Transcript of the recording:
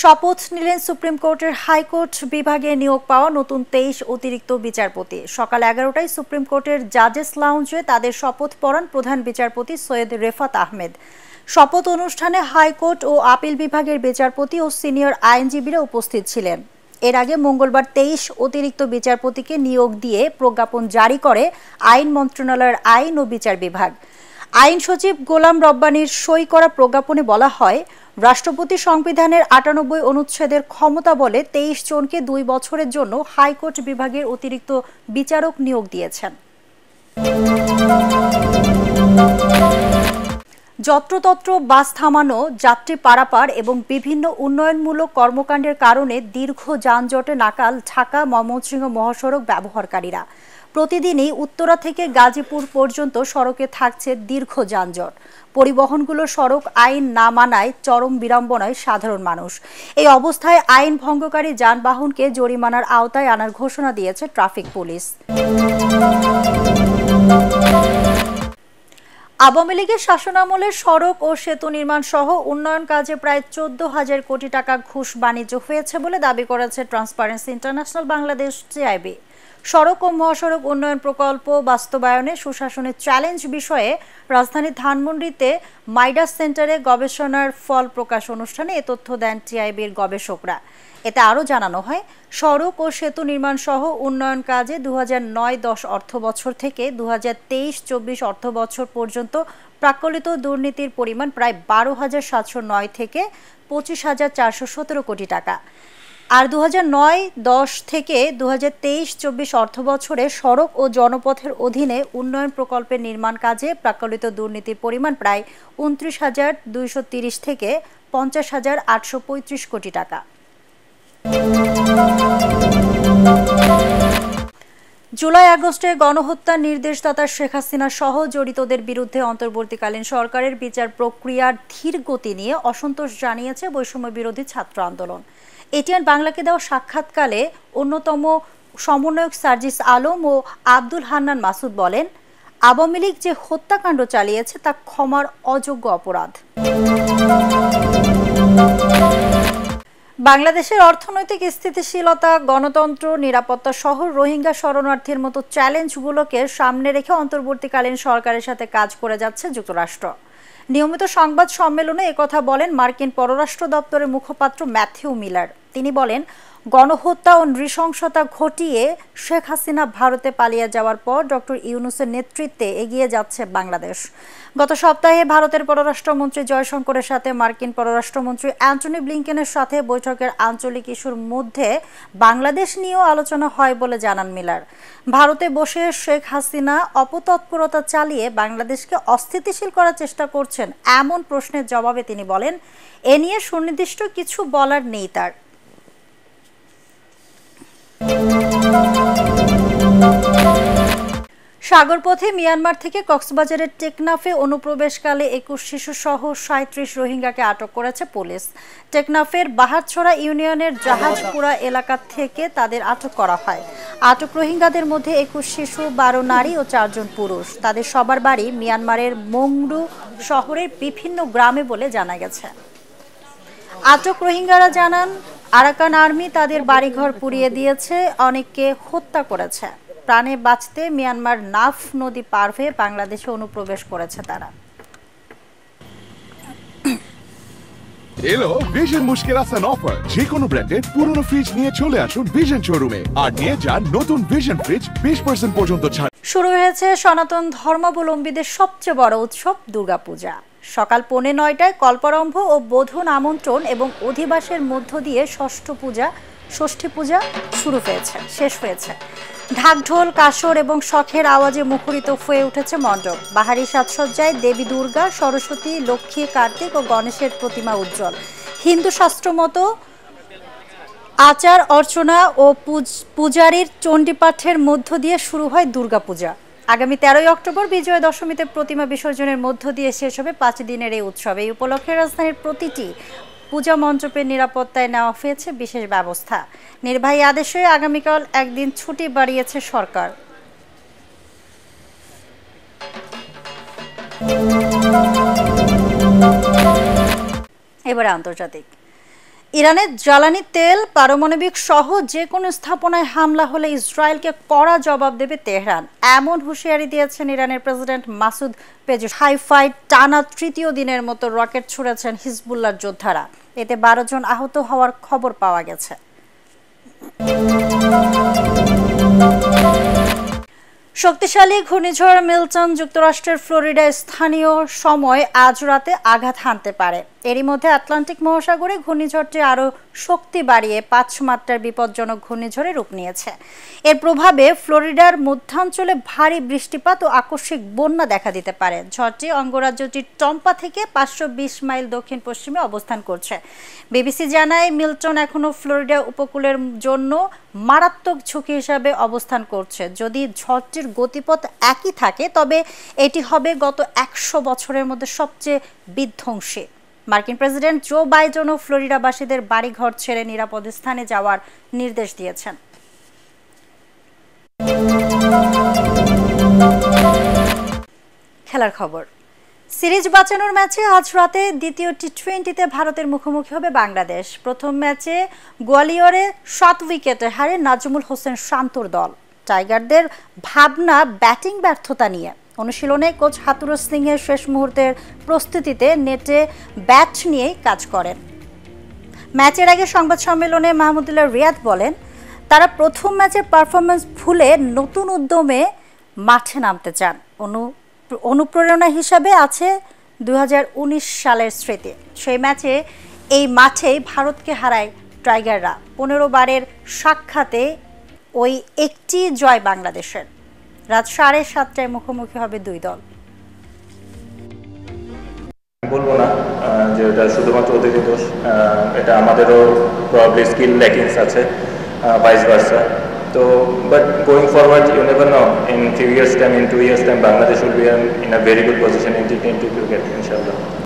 শপথ নিলেন সুপ্রিম কোর্টের হাইকোর্ট বিভাগে নিয়োগ পাওয়া নতুন তেইশ অতিরিক্ত বিচারপতি সকাল এগারোটায় সুপ্রিম কোর্টের জাজেস লাউঞ্জে তাদের শপথ পড়ান প্রধান বিচারপতি সৈয়দ রেফাত আহমেদ শপথ অনুষ্ঠানে হাইকোর্ট ও আপিল বিভাগের বিচারপতি ও সিনিয়র আইনজীবীরা উপস্থিত ছিলেন এর আগে মঙ্গলবার তেইশ অতিরিক্ত বিচারপতিকে নিয়োগ দিয়ে প্রজ্ঞাপন জারি করে আইন মন্ত্রণালয়ের আইন ও বিচার বিভাগ আইন সচিব গোলাম রব্বানির সই করা প্রজ্ঞাপনে বলা হয় রাষ্ট্রপতি সংবিধানের আটানব্বই অনুচ্ছেদের ক্ষমতা বলে তেইশ জনকে দুই বছরের জন্য হাইকোর্ট বিভাগের অতিরিক্ত বিচারক নিয়োগ দিয়েছেন যত্রতত্র বাস থামানো যাত্রী পারাপার এবং বিভিন্ন উন্নয়নমূলক কর্মকাণ্ডের কারণে দীর্ঘ যানজটে নাকাল ঢাকা ময়মনসিংহ মহাসড়ক ব্যবহারকারীরা প্রতিদিনই উত্তরা থেকে গাজীপুর পর্যন্ত সড়কে থাকছে দীর্ঘ যানজট পরিবহনগুলো সড়ক আইন না মানায় চরম বিড়ম্বনায় সাধারণ মানুষ এই অবস্থায় আইন ভঙ্গকারী যানবাহনকে জরিমানার আওতায় আনার ঘোষণা দিয়েছে ট্রাফিক পুলিশ আওয়ামী লীগের শাসনামলে সড়ক ও সেতু নির্মাণ সহ উন্নয়ন কাজে প্রায় চোদ্দ হাজার কোটি টাকা ঘুষ বাণিজ্য হয়েছে বলে দাবি করেছে ট্রান্সপারেন্সি ইন্টারন্যাশনাল বাংলাদেশ সিআইবি সড়ক ও মহাসড়ক উন্নয়ন প্রকল্প বাস্তবায়নে সুশাসনের চ্যালেঞ্জ বিষয়ে রাজধানীর ধানমন্ডিতে মাইডাস সেন্টারে গবেষণার ফল প্রকাশ অনুষ্ঠানে এ তথ্য দেন টিআইবির গবেষকরা এতে আরও জানানো হয় সড়ক ও সেতু নির্মাণ সহ উন্নয়ন কাজে দু হাজার নয় দশ অর্থ বছর থেকে দু হাজার তেইশ চব্বিশ অর্থ বছর পর্যন্ত প্রাকলিত দুর্নীতির পরিমাণ প্রায় বারো হাজার সাতশো নয় থেকে পঁচিশ হাজার চারশো সতেরো কোটি টাকা আর দু নয় দশ থেকে দু হাজার তেইশ চব্বিশ অর্থ বছরে সড়ক ও জনপথের অধীনে উন্নয়ন প্রকল্পের নির্মাণ কাজে প্রাকলিত দুর্নীতির পরিমাণ প্রায় উনত্রিশ হাজার দুইশো তিরিশ থেকে পঞ্চাশ হাজার আটশো পঁয়ত্রিশ কোটি টাকা জুলাই আগস্টে গণহত্যা নির্দেশদাতা শেখ হাসিনা সহ জড়িতদের বিরুদ্ধে অন্তর্বর্তীকালীন সরকারের বিচার প্রক্রিয়ার ধীর গতি নিয়ে অসন্তোষ জানিয়েছে বৈষম্য বিরোধী ছাত্র আন্দোলন এটিএন বাংলাকে দেওয়া সাক্ষাৎকালে অন্যতম সমন্বয়ক সার্জিস আলম ও আব্দুল হান্নান মাসুদ বলেন আওয়ামী লীগ যে হত্যাকাণ্ড চালিয়েছে তা ক্ষমার অযোগ্য অপরাধ বাংলাদেশের অর্থনৈতিক স্থিতিশীলতা গণতন্ত্র নিরাপত্তা সহ রোহিঙ্গা শরণার্থীর মতো চ্যালেঞ্জগুলোকে সামনে রেখে অন্তর্বর্তীকালীন সরকারের সাথে কাজ করে যাচ্ছে যুক্তরাষ্ট্র নিয়মিত সংবাদ সম্মেলনে একথা বলেন মার্কিন পররাষ্ট্র দপ্তরের মুখপাত্র ম্যাথিউ মিলার তিনি বলেন গণহত্যা ও নৃশংসতা ঘটিয়ে শেখ হাসিনা ভারতে পালিয়ে যাওয়ার পর ডক্টর ইউনুসের নেতৃত্বে এগিয়ে যাচ্ছে বাংলাদেশ গত সপ্তাহে ভারতের পররাষ্ট্রমন্ত্রী জয়শঙ্করের সাথে মার্কিন পররাষ্ট্রমন্ত্রী অ্যান্টনি ব্লিংকেনের সাথে বৈঠকের আঞ্চলিক ইস্যুর মধ্যে বাংলাদেশ নিয়েও আলোচনা হয় বলে জানান মিলার ভারতে বসে শেখ হাসিনা অপতৎপরতা চালিয়ে বাংলাদেশকে অস্থিতিশীল করার চেষ্টা করছেন এমন প্রশ্নের জবাবে তিনি বলেন এ নিয়ে সুনির্দিষ্ট কিছু বলার নেই তার সাগরপথে মিয়ানমার থেকে কক্সবাজারের টেকনাফে অনুপ্রবেশকালে একুশ শিশু সহ সাঁত্রিশ রোহিঙ্গাকে আটক করেছে পুলিশ টেকনাফের বাহারছড়া ইউনিয়নের জাহাজপুরা এলাকা থেকে তাদের আটক করা হয় আটক রোহিঙ্গাদের মধ্যে একুশ শিশু বারো নারী ও চারজন পুরুষ তাদের সবার বাড়ি মিয়ানমারের মংরু শহরের বিভিন্ন গ্রামে বলে জানা গেছে আটক রোহিঙ্গারা জানান আরাকান আর্মি তাদের বাড়িঘর পুড়িয়ে দিয়েছে অনেককে হত্যা করেছে প্রাণে বাঁচতে মিয়ানমার নাফ নদী পার হয়ে বাংলাদেশে অনুপ্রবেশ করেছে তারা এলো ভিশন মুশকিল আসান অফার যে কোনো ব্র্যান্ডের পুরনো ফ্রিজ নিয়ে চলে আসুন ভিশন শোরুমে আর নিয়ে যান নতুন ভিশন ফ্রিজ বিশ পর্যন্ত ছাড় শুরু হয়েছে সনাতন ধর্মাবলম্বীদের সবচেয়ে বড় উৎসব দুর্গাপূজা সকাল পৌনে নয়টায় কল্পারম্ভ ও বোধন আমন্ত্রণ এবং অধিবাসের মধ্য দিয়ে ষষ্ঠ পূজা ষষ্ঠী পূজা শুরু হয়েছে শেষ হয়েছে ঢাকঢোল কাসর এবং শখের আওয়াজে মুখরিত হয়ে উঠেছে মণ্ডপ বাহারি সাজসজ্জায় দেবী দুর্গা সরস্বতী লক্ষ্মী কার্তিক ও গণেশের প্রতিমা উজ্জ্বল হিন্দু শাস্ত্র মতো আচার অর্চনা ও পূজারীর চণ্ডীপাঠের মধ্য দিয়ে শুরু হয় দুর্গাপূজা আগামী তেরোই অক্টোবর বিজয় দশমীতে প্রতিমা বিসর্জনের মধ্য দিয়ে শেষ হবে পাঁচ দিনের এই উৎসব এই উপলক্ষে রাজধানীর প্রতিটি পূজা মন্ত্রপের নিরাপত্তায় নেওয়া হয়েছে বিশেষ ব্যবস্থা নির্বাহী আদেশে আগামীকাল একদিন ছুটি বাড়িয়েছে সরকার এবার আন্তর্জাতিক ইরানের জ্বালানি তেল পারমাণবিক সহ যে কোনো স্থাপনায় হামলা হলে ইসরায়েলকে কড়া জবাব দেবে তেহরান এমন হুঁশিয়ারি দিয়েছেন ইরানের প্রেসিডেন্ট মাসুদ পেজু হাইফাই টানা তৃতীয় দিনের মতো রকেট ছুড়েছেন হিজবুল্লার যোদ্ধারা এতে বারো জন আহত হওয়ার খবর পাওয়া গেছে শক্তিশালী ঘূর্ণিঝড় মিল্টন যুক্তরাষ্ট্রের ফ্লোরিডা স্থানীয় সময় আজ রাতে আঘাত হানতে পারে এরই মধ্যে আটলান্টিক মহাসাগরে ঘূর্ণিঝড়টি আরও শক্তি বাড়িয়ে পাঁচ মাত্রার বিপজ্জনক ঘূর্ণিঝড়ে রূপ নিয়েছে এর প্রভাবে ফ্লোরিডার মধ্যাঞ্চলে ভারী বৃষ্টিপাত ও আকস্মিক বন্যা দেখা দিতে পারে ঝড়টি অঙ্গরাজ্যটির টম্পা থেকে পাঁচশো মাইল দক্ষিণ পশ্চিমে অবস্থান করছে বিবিসি জানায় মিল্টন এখনও ফ্লোরিডা উপকূলের জন্য মারাত্মক ঝুঁকি হিসাবে অবস্থান করছে যদি ঝড়টির গতিপথ একই থাকে তবে এটি হবে গত একশো বছরের মধ্যে সবচেয়ে বিধ্বংসী মার্কিন প্রেসিডেন্ট জো বাইডেনও ফ্লোরিডাবাসীদের বাড়িঘর ছেড়ে নিরাপদ স্থানে যাওয়ার নির্দেশ দিয়েছেন খেলার খবর সিরিজ বাঁচানোর ম্যাচে আজ রাতে দ্বিতীয় টি টোয়েন্টিতে ভারতের মুখোমুখি হবে বাংলাদেশ প্রথম ম্যাচে গোয়ালিয়রে সাত উইকেটে হারে নাজমুল হোসেন শান্তর দল টাইগারদের ভাবনা ব্যাটিং ব্যর্থতা নিয়ে অনুশীলনে কোচ সিং এর শেষ মুহূর্তের প্রস্তুতিতে নেটে ব্যাট নিয়ে কাজ করেন ম্যাচের আগে সংবাদ সম্মেলনে মাহমুদুল্লাহ রিয়াদ বলেন তারা প্রথম ম্যাচের পারফরমেন্স ভুলে নতুন উদ্যমে মাঠে নামতে চান অনু অনুপ্রেরণা হিসাবে আছে দু সালের স্মৃতি সেই ম্যাচে এই মাঠে ভারতকে হারায় টাইগাররা পনেরো বারের সাক্ষাতে ওই একটি জয় বাংলাদেশের রাত সাড়ে সাতটায় মুখোমুখি হবে দুই দল বলবো না যে এটা শুধুমাত্র অতিথি দোষ এটা আমাদেরও প্রবলি স্কিল ল্যাকিংস আছে ভাইস ভার্সা তো but going forward you never know in three years time in two years time Bangladesh will be in a very good position in T twenty cricket ইনশাল্লাহ